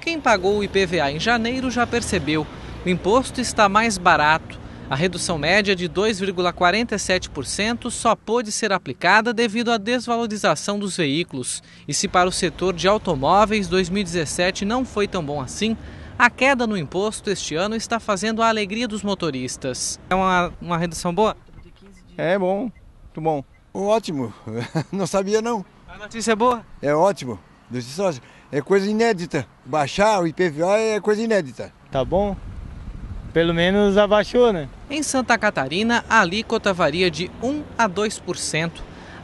Quem pagou o IPVA em janeiro já percebeu: o imposto está mais barato. A redução média de 2,47% só pôde ser aplicada devido à desvalorização dos veículos. E se para o setor de automóveis 2017 não foi tão bom assim, a queda no imposto este ano está fazendo a alegria dos motoristas. É uma, uma redução boa? É bom, muito bom. Ótimo, não sabia não. A notícia é boa? É ótimo dos sócios. É coisa inédita. Baixar o IPVA é coisa inédita. Tá bom? Pelo menos abaixou, né? Em Santa Catarina, a alíquota varia de 1 a 2%,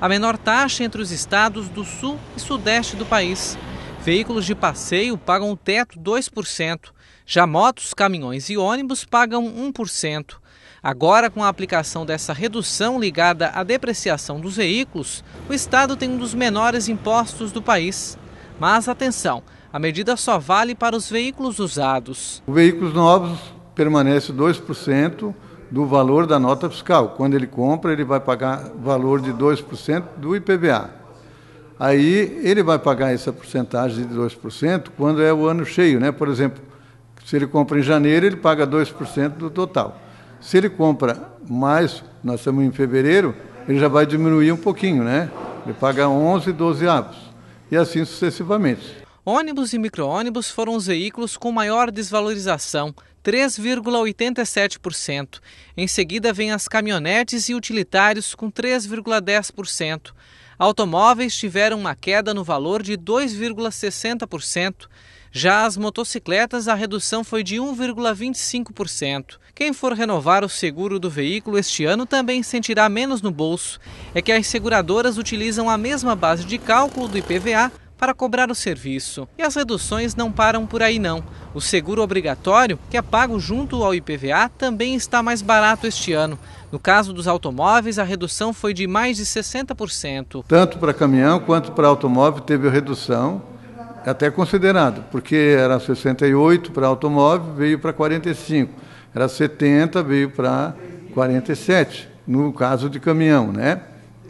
a menor taxa entre os estados do sul e sudeste do país. Veículos de passeio pagam o teto 2%, já motos, caminhões e ônibus pagam 1%. Agora, com a aplicação dessa redução ligada à depreciação dos veículos, o Estado tem um dos menores impostos do país. Mas atenção, a medida só vale para os veículos usados. Veículos novos permanece 2% do valor da nota fiscal. Quando ele compra, ele vai pagar valor de 2% do IPVA. Aí ele vai pagar essa porcentagem de 2% quando é o ano cheio, né? Por exemplo, se ele compra em janeiro, ele paga 2% do total. Se ele compra mais, nós estamos em fevereiro, ele já vai diminuir um pouquinho, né? Ele paga 11, 12 avos e assim sucessivamente. Ônibus e micro-ônibus foram os veículos com maior desvalorização, 3,87%. Em seguida, vêm as caminhonetes e utilitários, com 3,10%. Automóveis tiveram uma queda no valor de 2,60%. Já as motocicletas, a redução foi de 1,25%. Quem for renovar o seguro do veículo este ano também sentirá menos no bolso. É que as seguradoras utilizam a mesma base de cálculo do IPVA para cobrar o serviço. E as reduções não param por aí não. O seguro obrigatório, que é pago junto ao IPVA, também está mais barato este ano. No caso dos automóveis, a redução foi de mais de 60%. Tanto para caminhão quanto para automóvel teve redução é até considerado, porque era 68 para automóvel, veio para 45. Era 70, veio para 47, no caso de caminhão, né?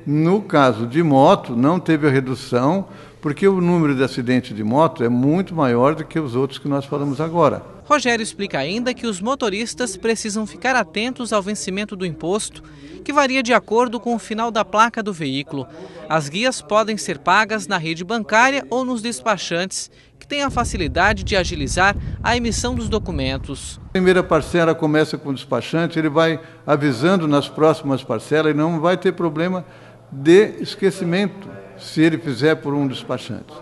No caso de moto, não teve a redução, porque o número de acidentes de moto é muito maior do que os outros que nós falamos agora. Rogério explica ainda que os motoristas precisam ficar atentos ao vencimento do imposto, que varia de acordo com o final da placa do veículo. As guias podem ser pagas na rede bancária ou nos despachantes, que têm a facilidade de agilizar a emissão dos documentos. A primeira parcela começa com o despachante, ele vai avisando nas próximas parcelas e não vai ter problema de esquecimento, se ele fizer por um despachante.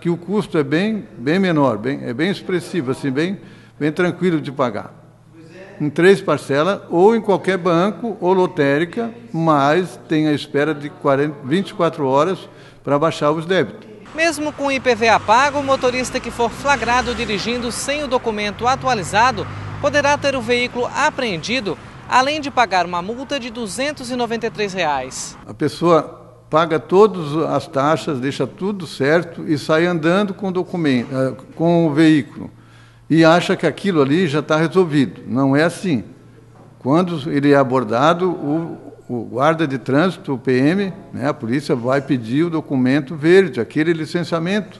Que o custo é bem, bem menor, bem, é bem expressivo, assim, bem, bem tranquilo de pagar. Em três parcelas, ou em qualquer banco ou lotérica, mas tem a espera de 40, 24 horas para baixar os débitos. Mesmo com o IPVA pago, o motorista que for flagrado dirigindo sem o documento atualizado poderá ter o veículo apreendido além de pagar uma multa de R$ 293. Reais. A pessoa paga todas as taxas, deixa tudo certo e sai andando com o documento, eh, com o veículo e acha que aquilo ali já está resolvido. Não é assim. Quando ele é abordado, o, o guarda de trânsito, o PM, né, a polícia vai pedir o documento verde, aquele licenciamento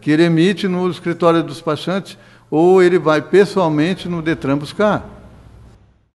que ele emite no escritório dos passantes, ou ele vai pessoalmente no Detran buscar.